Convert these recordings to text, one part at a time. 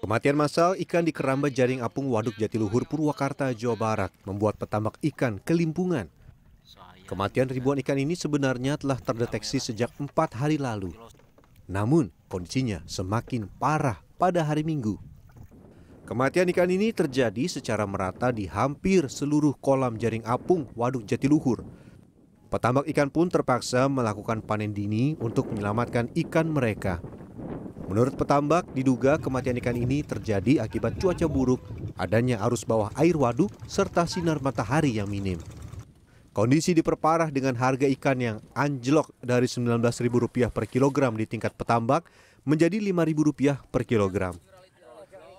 Kematian massal ikan di keramba jaring apung Waduk Jatiluhur Purwakarta, Jawa Barat membuat petambak ikan kelimpungan. Kematian ribuan ikan ini sebenarnya telah terdeteksi sejak empat hari lalu. Namun kondisinya semakin parah pada hari Minggu. Kematian ikan ini terjadi secara merata di hampir seluruh kolam jaring apung Waduk Jatiluhur. Petambak ikan pun terpaksa melakukan panen dini untuk menyelamatkan ikan mereka. Menurut petambak, diduga kematian ikan ini terjadi akibat cuaca buruk, adanya arus bawah air waduk, serta sinar matahari yang minim. Kondisi diperparah dengan harga ikan yang anjlok dari Rp19.000 per kilogram di tingkat petambak menjadi Rp5.000 per kilogram.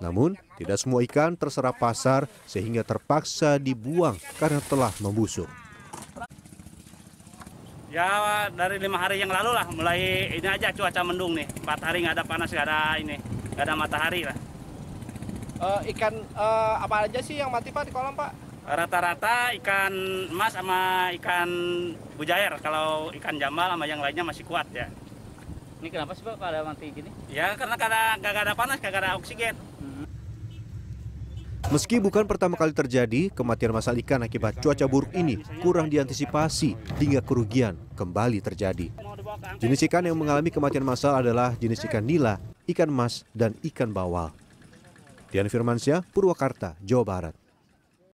Namun, tidak semua ikan terserap pasar sehingga terpaksa dibuang karena telah membusuk. Ya dari lima hari yang lalu lah, mulai ini aja cuaca mendung nih. Empat hari nggak ada panas, nggak ada ini, nggak ada matahari lah. Uh, ikan uh, apa aja sih yang mati pak di kolam pak? Rata-rata ikan emas sama ikan bujair. Kalau ikan jambal sama yang lainnya masih kuat ya. Ini kenapa sih pak pada mati gini? Ya karena nggak ada panas, nggak ada oksigen. Hmm. Meski bukan pertama kali terjadi, kematian masal ikan akibat cuaca buruk ini kurang diantisipasi hingga kerugian kembali terjadi. Jenis ikan yang mengalami kematian massal adalah jenis ikan nila, ikan mas, dan ikan bawal. Dian Firmansyah, Purwakarta, Jawa Barat.